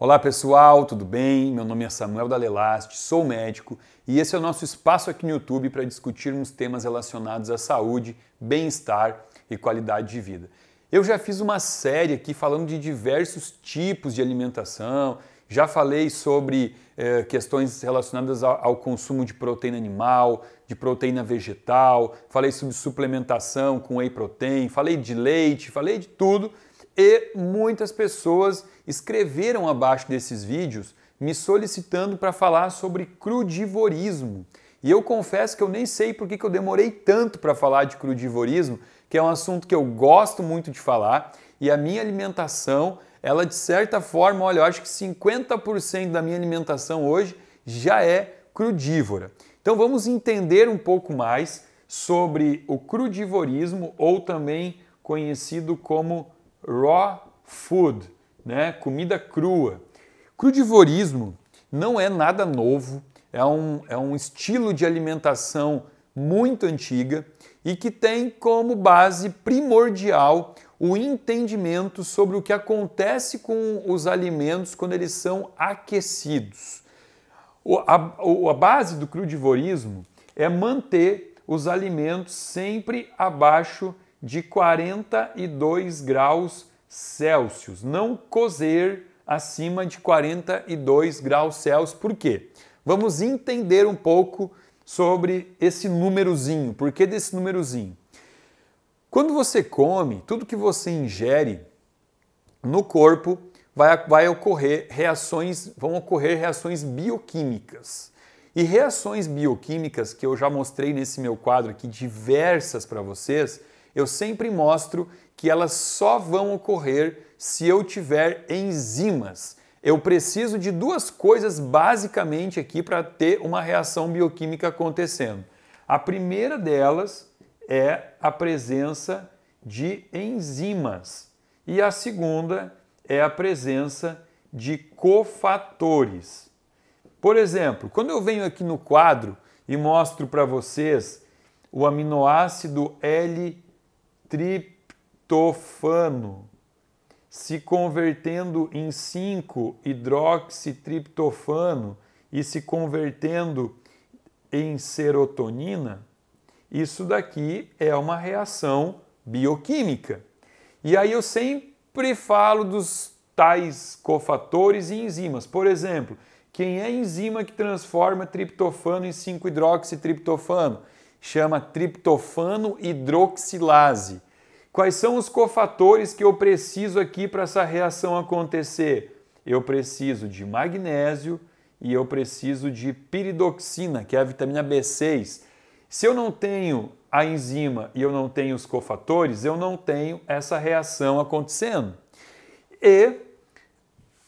Olá pessoal, tudo bem? Meu nome é Samuel Dalelast, sou médico e esse é o nosso espaço aqui no YouTube para discutirmos temas relacionados à saúde, bem-estar e qualidade de vida. Eu já fiz uma série aqui falando de diversos tipos de alimentação, já falei sobre eh, questões relacionadas ao, ao consumo de proteína animal, de proteína vegetal, falei sobre suplementação com whey protein, falei de leite, falei de tudo e muitas pessoas escreveram abaixo desses vídeos me solicitando para falar sobre crudivorismo. E eu confesso que eu nem sei por que eu demorei tanto para falar de crudivorismo, que é um assunto que eu gosto muito de falar, e a minha alimentação, ela de certa forma, olha, eu acho que 50% da minha alimentação hoje já é crudívora. Então vamos entender um pouco mais sobre o crudivorismo, ou também conhecido como raw food, né? comida crua. Crudivorismo não é nada novo, é um, é um estilo de alimentação muito antiga e que tem como base primordial o entendimento sobre o que acontece com os alimentos quando eles são aquecidos. O, a, a base do crudivorismo é manter os alimentos sempre abaixo de 42 graus Celsius. Não cozer acima de 42 graus Celsius. Por quê? Vamos entender um pouco sobre esse númerozinho. Por que desse númerozinho? Quando você come, tudo que você ingere no corpo vai, vai ocorrer reações, vão ocorrer reações bioquímicas. E reações bioquímicas que eu já mostrei nesse meu quadro aqui diversas para vocês, eu sempre mostro que elas só vão ocorrer se eu tiver enzimas. Eu preciso de duas coisas basicamente aqui para ter uma reação bioquímica acontecendo. A primeira delas é a presença de enzimas e a segunda é a presença de cofatores. Por exemplo, quando eu venho aqui no quadro e mostro para vocês o aminoácido L triptofano, se convertendo em 5-hidroxitriptofano e se convertendo em serotonina, isso daqui é uma reação bioquímica. E aí eu sempre falo dos tais cofatores e enzimas. Por exemplo, quem é a enzima que transforma triptofano em 5-hidroxitriptofano? chama triptofano hidroxilase. Quais são os cofatores que eu preciso aqui para essa reação acontecer? Eu preciso de magnésio e eu preciso de piridoxina, que é a vitamina B6. Se eu não tenho a enzima e eu não tenho os cofatores, eu não tenho essa reação acontecendo. E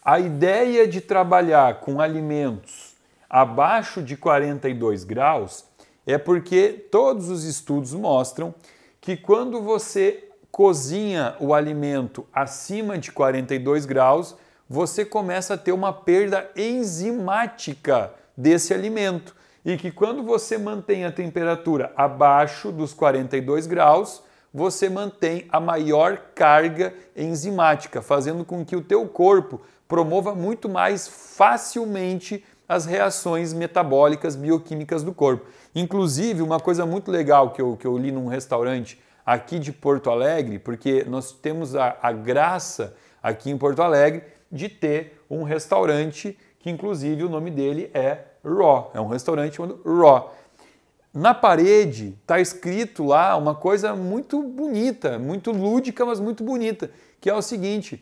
a ideia de trabalhar com alimentos abaixo de 42 graus é porque todos os estudos mostram que quando você cozinha o alimento acima de 42 graus, você começa a ter uma perda enzimática desse alimento. E que quando você mantém a temperatura abaixo dos 42 graus, você mantém a maior carga enzimática, fazendo com que o teu corpo promova muito mais facilmente as reações metabólicas bioquímicas do corpo. Inclusive, uma coisa muito legal que eu, que eu li num restaurante aqui de Porto Alegre, porque nós temos a, a graça aqui em Porto Alegre de ter um restaurante que inclusive o nome dele é Raw, é um restaurante chamado Raw. Na parede está escrito lá uma coisa muito bonita, muito lúdica, mas muito bonita, que é o seguinte: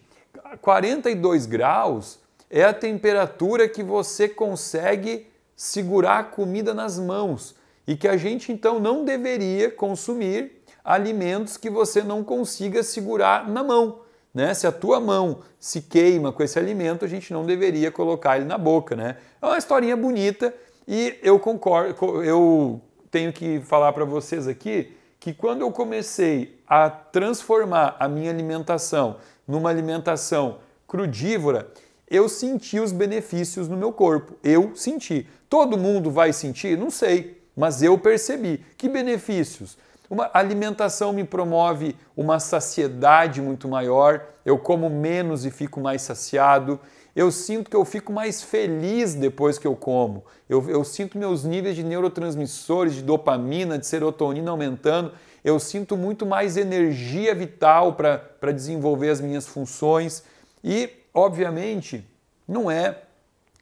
42 graus é a temperatura que você consegue segurar a comida nas mãos e que a gente então não deveria consumir alimentos que você não consiga segurar na mão. Né? Se a tua mão se queima com esse alimento, a gente não deveria colocar ele na boca. Né? É uma historinha bonita e eu concordo, eu tenho que falar para vocês aqui que quando eu comecei a transformar a minha alimentação numa alimentação crudívora, eu senti os benefícios no meu corpo. Eu senti. Todo mundo vai sentir? Não sei, mas eu percebi. Que benefícios? Uma alimentação me promove uma saciedade muito maior, eu como menos e fico mais saciado. Eu sinto que eu fico mais feliz depois que eu como. Eu, eu sinto meus níveis de neurotransmissores, de dopamina, de serotonina aumentando. Eu sinto muito mais energia vital para desenvolver as minhas funções. E obviamente, não é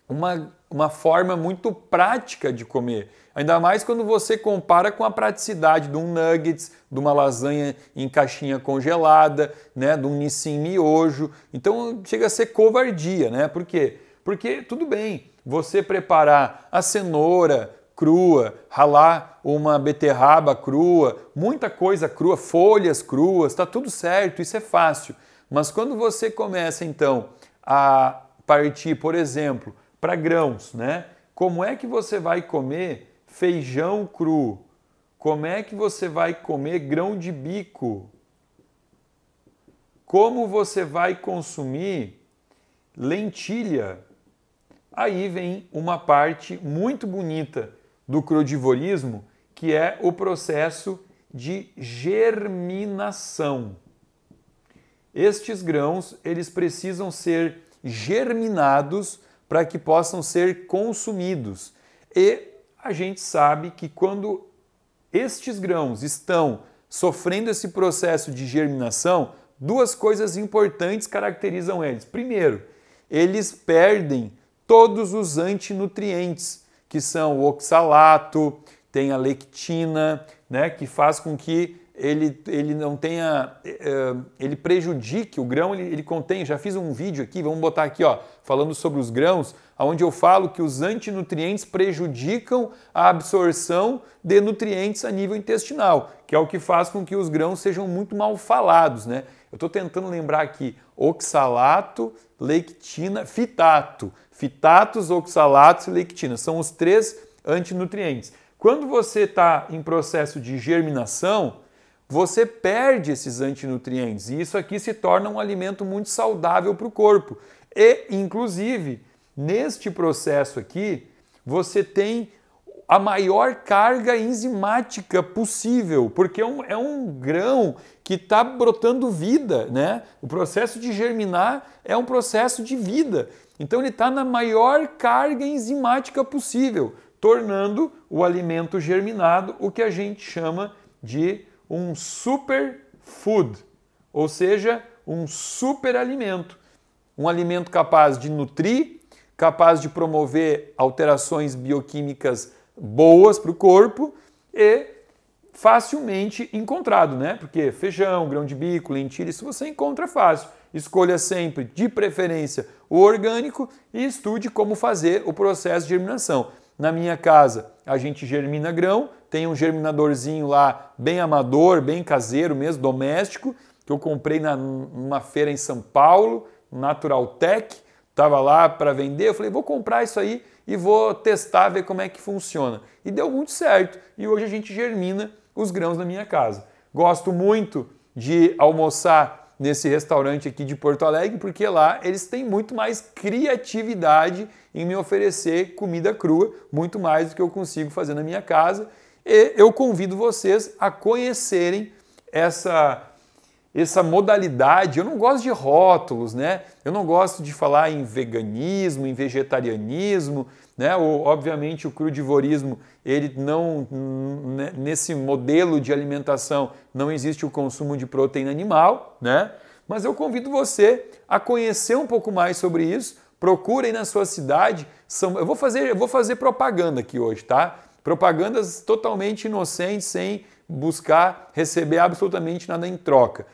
uma, uma forma muito prática de comer. Ainda mais quando você compara com a praticidade de um nuggets, de uma lasanha em caixinha congelada, né, de um nissin miojo. Então chega a ser covardia, né? Por quê? Porque tudo bem, você preparar a cenoura crua, ralar uma beterraba crua, muita coisa crua, folhas cruas, tá tudo certo, isso é fácil. Mas quando você começa então a partir, por exemplo, para grãos, né? Como é que você vai comer feijão cru? Como é que você vai comer grão de bico? Como você vai consumir lentilha? Aí vem uma parte muito bonita do crudivorismo, que é o processo de germinação. Estes grãos, eles precisam ser germinados para que possam ser consumidos. E a gente sabe que quando estes grãos estão sofrendo esse processo de germinação, duas coisas importantes caracterizam eles. Primeiro, eles perdem todos os antinutrientes, que são o oxalato, tem a lectina, né, que faz com que ele, ele não tenha, eh, eh, ele prejudique o grão, ele, ele contém, já fiz um vídeo aqui, vamos botar aqui, ó, falando sobre os grãos, onde eu falo que os antinutrientes prejudicam a absorção de nutrientes a nível intestinal, que é o que faz com que os grãos sejam muito mal falados, né? Eu estou tentando lembrar aqui, oxalato, lectina, fitato. Fitatos, oxalatos e lectina são os três antinutrientes. Quando você está em processo de germinação, você perde esses antinutrientes e isso aqui se torna um alimento muito saudável para o corpo. E, inclusive, neste processo aqui, você tem a maior carga enzimática possível, porque é um, é um grão que está brotando vida, né? O processo de germinar é um processo de vida. Então ele está na maior carga enzimática possível, tornando o alimento germinado o que a gente chama de um super food, ou seja, um super alimento, um alimento capaz de nutrir, capaz de promover alterações bioquímicas boas para o corpo e facilmente encontrado, né? Porque feijão, grão de bico, lentilha, isso você encontra fácil. Escolha sempre, de preferência, o orgânico e estude como fazer o processo de germinação. Na minha casa, a gente germina grão, tem um germinadorzinho lá bem amador, bem caseiro mesmo, doméstico, que eu comprei na, numa feira em São Paulo, Natural Tech, estava lá para vender, eu falei, vou comprar isso aí e vou testar, ver como é que funciona. E deu muito certo, e hoje a gente germina os grãos na minha casa. Gosto muito de almoçar nesse restaurante aqui de Porto Alegre, porque lá eles têm muito mais criatividade em me oferecer comida crua, muito mais do que eu consigo fazer na minha casa. E eu convido vocês a conhecerem essa essa modalidade. Eu não gosto de rótulos, né? Eu não gosto de falar em veganismo, em vegetarianismo, né? Ou, obviamente o crudivorismo, ele não né, nesse modelo de alimentação não existe o consumo de proteína animal, né? Mas eu convido você a conhecer um pouco mais sobre isso. Procurem na sua cidade. São, eu vou fazer, eu vou fazer propaganda aqui hoje, tá? Propagandas totalmente inocentes, sem buscar receber absolutamente nada em troca.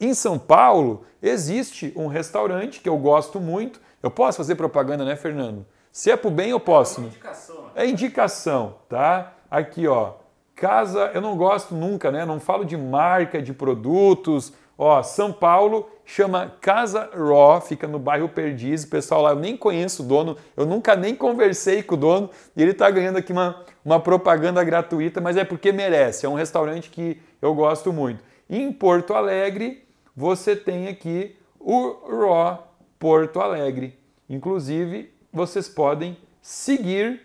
Em São Paulo, existe um restaurante que eu gosto muito. Eu posso fazer propaganda, né, Fernando? Se é pro bem, eu posso. É indicação. Né? É indicação, tá? Aqui, ó. Casa, eu não gosto nunca, né? Não falo de marca, de produtos, Ó, São Paulo chama Casa Raw, fica no bairro Perdiz. O pessoal lá, eu nem conheço o dono, eu nunca nem conversei com o dono e ele está ganhando aqui uma, uma propaganda gratuita, mas é porque merece. É um restaurante que eu gosto muito. Em Porto Alegre, você tem aqui o Raw Porto Alegre. Inclusive, vocês podem seguir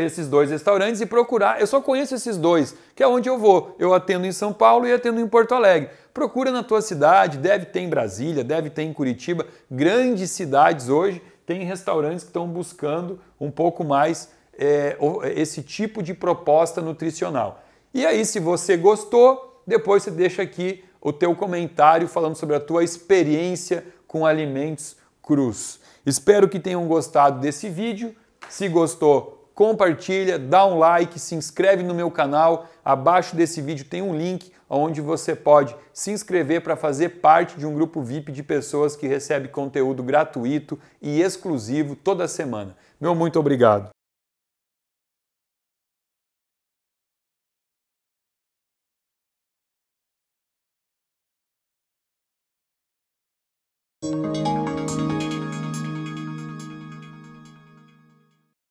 esses dois restaurantes e procurar. Eu só conheço esses dois, que é onde eu vou. Eu atendo em São Paulo e atendo em Porto Alegre. Procura na tua cidade, deve ter em Brasília, deve ter em Curitiba. Grandes cidades hoje têm restaurantes que estão buscando um pouco mais é, esse tipo de proposta nutricional. E aí, se você gostou, depois você deixa aqui o teu comentário falando sobre a tua experiência com alimentos crus. Espero que tenham gostado desse vídeo. Se gostou, compartilha, dá um like, se inscreve no meu canal. Abaixo desse vídeo tem um link onde você pode se inscrever para fazer parte de um grupo VIP de pessoas que recebe conteúdo gratuito e exclusivo toda semana. Meu muito obrigado.